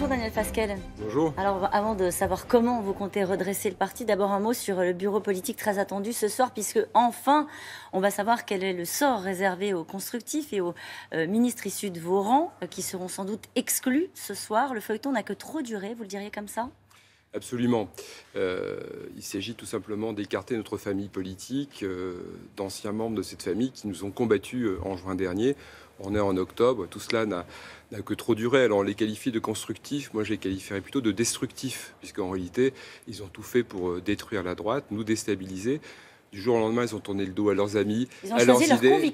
Bonjour Daniel Fasquel. Bonjour. Alors avant de savoir comment vous comptez redresser le parti, d'abord un mot sur le bureau politique très attendu ce soir, puisque enfin on va savoir quel est le sort réservé aux constructifs et aux euh, ministres issus de vos rangs, euh, qui seront sans doute exclus ce soir. Le feuilleton n'a que trop duré, vous le diriez comme ça Absolument. Euh, il s'agit tout simplement d'écarter notre famille politique, d'anciens membres de cette famille qui nous ont combattus en juin dernier on est en octobre, tout cela n'a que trop duré. Alors on les qualifie de constructifs, moi je les qualifierais plutôt de destructifs, puisqu'en réalité, ils ont tout fait pour euh, détruire la droite, nous déstabiliser du jour au lendemain, ils ont tourné le dos à leurs amis, ils ont à leurs idées.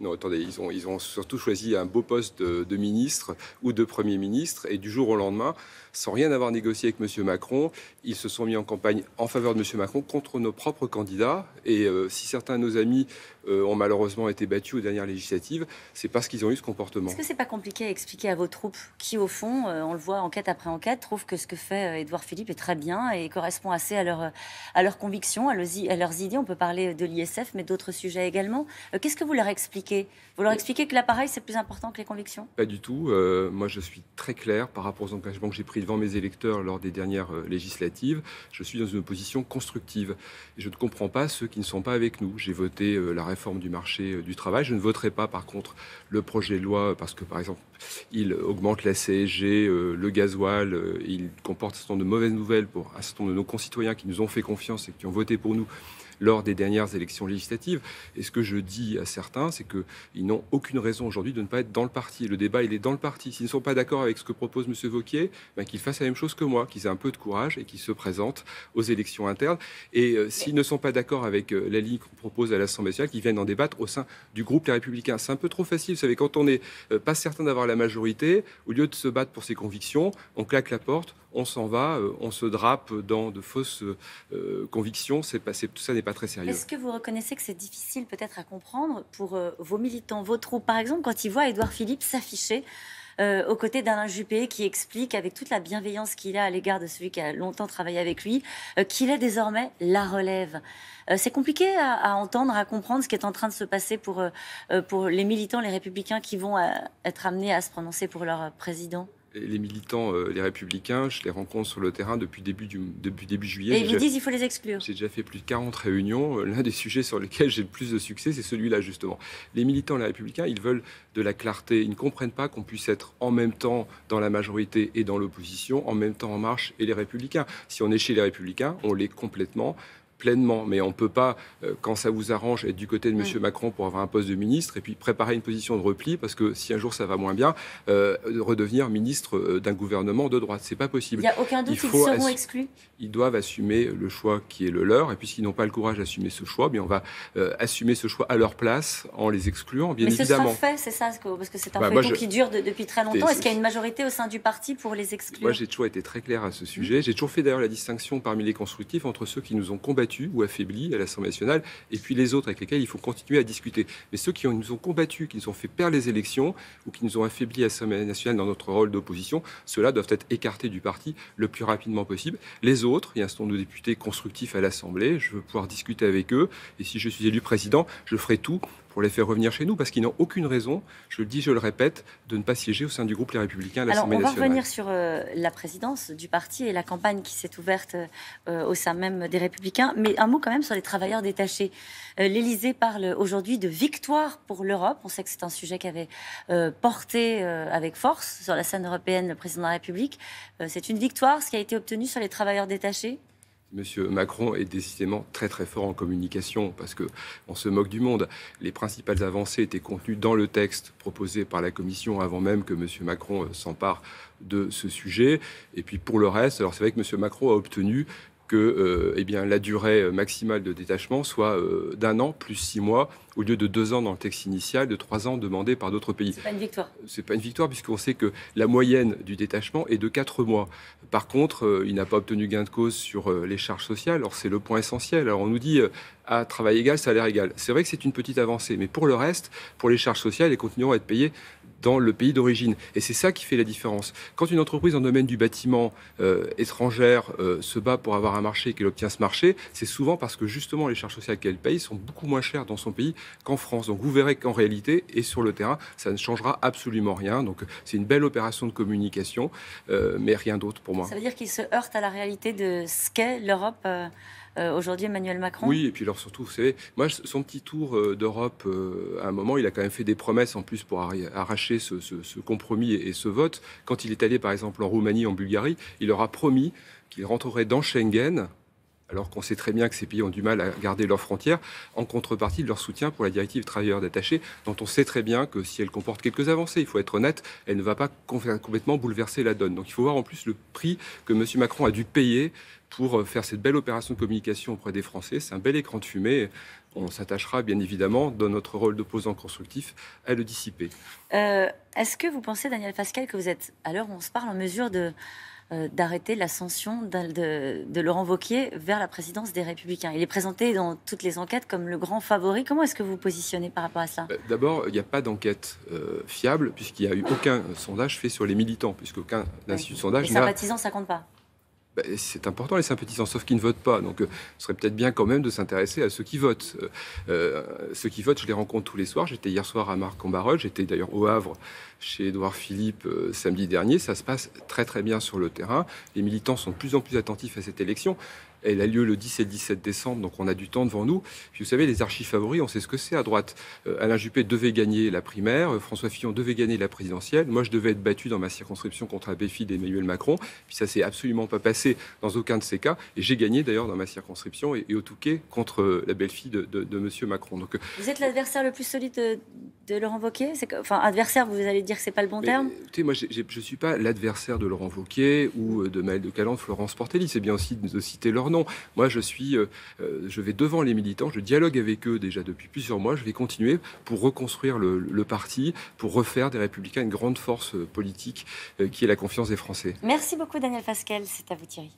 Non, attendez, ils ont, ils ont surtout choisi un beau poste de, ministre ou de Premier ministre, et du jour au lendemain, sans rien avoir négocié avec M. Macron, ils se sont mis en campagne en faveur de M. Macron contre nos propres candidats. Et euh, si certains de nos amis euh, ont malheureusement été battus aux dernières législatives, c'est parce qu'ils ont eu ce comportement. Est-ce que c'est pas compliqué à expliquer à vos troupes qui, au fond, euh, on le voit enquête après enquête, trouvent que ce que fait Édouard Philippe est très bien et correspond assez à, leur, à leurs convictions, à leurs, à leurs idées On peut parler de l'ISF, mais d'autres sujets également. Euh, qu'est-ce que vous leur expliquez Vous leur expliquez que l'appareil, c'est plus important que les convictions Pas du tout. Euh, moi, je suis très clair par rapport aux engagements que j'ai pris devant mes électeurs lors des dernières euh, législatives. Je suis dans une position constructive. Et je ne comprends pas ceux qui ne sont pas avec nous. J'ai voté la réforme du marché du travail. Je ne voterai pas, par contre, le projet de loi parce que, par exemple, il augmente la CSG, le gasoil. il comporte un certain nombre de mauvaises nouvelles pour un certain nombre de nos concitoyens qui nous ont fait confiance et qui ont voté pour nous lors des dernières élections législatives. Et ce que je dis à certains, c'est qu'ils n'ont aucune raison aujourd'hui de ne pas être dans le parti. Le débat, il est dans le parti. S'ils ne sont pas d'accord avec ce que propose M. Vauquier, ben, qu'ils fassent la même chose que moi, qu'ils aient un peu de courage et qu'ils se présentent aux élections internes. Et euh, s'ils ne sont pas d'accord avec euh, la ligne qu'on propose à l'Assemblée nationale, qu'ils viennent en débattre au sein du groupe Les Républicains. C'est un peu trop facile. Vous savez, quand on n'est euh, pas certain d'avoir la majorité, au lieu de se battre pour ses convictions, on claque la porte, on s'en va, euh, on se drape dans de fausses euh, convictions. tout ça n'est pas très sérieux. Est-ce que vous reconnaissez que c'est difficile peut-être à comprendre pour euh, vos militants, vos troupes, par exemple, quand ils voient Édouard Philippe s'afficher aux côtés d'Alain Juppé qui explique avec toute la bienveillance qu'il a à l'égard de celui qui a longtemps travaillé avec lui qu'il est désormais la relève. c'est compliqué à, à, entendre, à comprendre ce qui est en train de se passer pour, pour les militants, les républicains qui vont être amenés à se prononcer pour leur président les militants, euh, les républicains, je les rencontre sur le terrain depuis début, depuis début juillet. Et ils me disent qu'il faut les exclure. J'ai déjà fait plus de 40 réunions. Euh, l'un des sujets sur lesquels j'ai le plus de succès, c'est celui-là, justement. Les militants, les républicains, ils veulent de la clarté. Ils ne comprennent pas qu'on puisse être en même temps dans la majorité et dans l'opposition, en même temps en marche et les républicains. Si on est chez les républicains, on l'est complètement pleinement. Mais on ne peut pas, euh, quand ça vous arrange, être du côté de M. Mm. Macron pour avoir un poste de ministre et puis préparer une position de repli parce que si un jour ça va moins bien, euh, redevenir ministre euh, d'un gouvernement de droite. C'est pas possible. Il n'y a aucun doute qu'ils seront exclus. Ils doivent assumer le choix qui est le leur. Et puisqu'ils n'ont pas le courage d'assumer ce choix, bien on va assumer ce choix à leur place en les excluant, bien Mais évidemment. ce sera fait, c'est ça Parce que c'est un bah, fait qui dure depuis très longtemps. Est-ce qu'il y a une majorité au sein du parti pour les exclure Moi, j'ai toujours été très clair à ce sujet. Mm. J'ai toujours fait d'ailleurs la distinction parmi les constructifs entre ceux qui nous ont combattu ou affaiblis à l'Assemblée nationale, et puis les autres avec lesquels il faut continuer à discuter. Mais ceux qui nous ont combattus, qui nous ont fait perdre les élections ou qui nous ont affaiblis à l'Assemblée nationale dans notre rôle d'opposition, ceux-là doivent être écartés du parti le plus rapidement possible. Les autres, il y a un certain nombre de députés constructifs à l'Assemblée, je veux pouvoir discuter avec eux, et si je suis élu président, je ferai tout pour les faire revenir chez nous, parce qu'ils n'ont aucune raison, je le dis, je le répète, de ne pas siéger au sein du groupe Les Républicains à l'Assemblée nationale. On va revenir sur euh, la présidence du parti et la campagne qui s'est ouverte euh, au sein même des Républicains, mais un mot quand même sur les travailleurs détachés. L'Elysée euh, L'Élysée parle aujourd'hui de victoire pour l'Europe. On sait que c'est un sujet qu'avait porté avec force sur la scène européenne le président de la République. c'est une victoire, ce qui a été obtenu sur les travailleurs détachés Monsieur Macron est décidément très très fort en communication parce que on se moque du monde. Les principales avancées étaient contenues dans le texte proposé par la Commission avant même que Monsieur Macron euh, s'empare de ce sujet. Et puis pour le reste, alors c'est vrai que Monsieur Macron a obtenu que euh, eh bien, la durée euh, maximale de détachement soit euh, d'un an plus six mois, au lieu de deux ans dans le texte initial, de trois ans demandé par d'autres pays. C'est pas une victoire. Ce pas une victoire, puisqu'on sait que la moyenne du détachement est de quatre mois. Par contre, il n'a pas obtenu gain de cause sur les charges sociales. Or, c'est le point essentiel. Alors, on nous dit à travail égal, salaire égal. C'est vrai que c'est une petite avancée, mais pour le reste, pour les charges sociales, elles continueront à être payées dans le pays d'origine. Et c'est ça qui fait la différence. Quand une entreprise en domaine du bâtiment euh, étrangère euh, se bat pour avoir un marché et qu'elle obtient ce marché, c'est souvent parce que justement les charges sociales qu'elle paye sont beaucoup moins chères dans son pays qu'en France. Donc vous verrez qu'en réalité et sur le terrain, ça ne changera absolument rien. Donc c'est une belle opération de communication, euh, mais rien d'autre pour moi. Ça veut dire qu'ils se heurtent à la réalité de ce qu'est l'Europe euh, aujourd'hui Emmanuel Macron Oui, et puis alors surtout, vous moi, son petit tour euh, d'Europe, euh, à un moment, il a quand même fait des promesses en plus pour arracher ce compromis et ce vote. Quand il est allé, par exemple, en Roumanie, en Bulgarie, il leur a promis qu'il rentrerait dans Schengen alors qu'on sait très bien que ces pays ont du mal à garder leurs frontières, en contrepartie de leur soutien pour la directive travailleurs détachés, dont on sait très bien que si elle comporte quelques avancées, il faut être honnête, elle ne va pas complètement bouleverser la donne. Donc il faut voir en plus le prix que M. Macron a dû payer pour euh, faire cette belle opération de communication auprès des Français. C'est un bel écran de fumée. On s'attachera bien évidemment, dans notre rôle d'opposant constructif, à le dissiper. Euh, est-ce que vous pensez, Daniel Pascal, que vous êtes, à l'heure où on se parle, en mesure de euh, d'arrêter l'ascension de, de, Laurent Vauquier vers la présidence des Républicains. Il est présenté dans toutes les enquêtes comme le grand favori. Comment est-ce que vous vous positionnez par rapport à cela bah, D'abord, il n'y a pas d'enquête euh, fiable puisqu'il n'y a eu aucun sondage fait sur les militants, puisqu'aucun de sondage... Les sympathisants, ça compte pas bah, c'est important les sympathisants, sauf qu'ils ne votent pas. Donc, euh, ce serait peut-être bien quand même de s'intéresser à ceux qui votent. Euh, euh, ceux qui votent, je les rencontre tous les soirs. J'étais hier soir à marc en j'étais d'ailleurs au Havre chez Édouard Philippe samedi dernier. Ça se passe très très bien sur le terrain. Les militants sont de plus en plus attentifs à cette élection. Elle a lieu le 10 et 17 décembre, donc on a du temps devant nous. Puis vous savez, les archives favoris, on sait ce que c'est à droite. Euh, Alain Juppé devait gagner la primaire, euh, François Fillon devait gagner la présidentielle. Moi, je devais être battu dans ma circonscription contre la belle-fille d'Emmanuel Macron. Puis ça s'est absolument pas passé dans aucun de ces cas. Et j'ai gagné d'ailleurs dans ma circonscription et, et, au Touquet contre euh, la belle-fille de, de, Monsieur Macron. Donc, vous êtes l'adversaire le plus solide de, Laurent Wauquiez Enfin, adversaire, vous allez dire que c'est pas le bon terme Écoutez, moi, je suis pas l'adversaire de Laurent Wauquiez ou de Maël de Calandre, Florence Portelli. C'est bien aussi de citer leur nom. Moi, je suis, euh, euh, je vais devant les militants, je dialogue avec eux déjà depuis plusieurs mois. Je vais continuer pour reconstruire le, parti, pour refaire des Républicains une grande force euh, politique qui est la confiance des Français. Merci beaucoup, Daniel Pascal, C'est à vous, Thierry.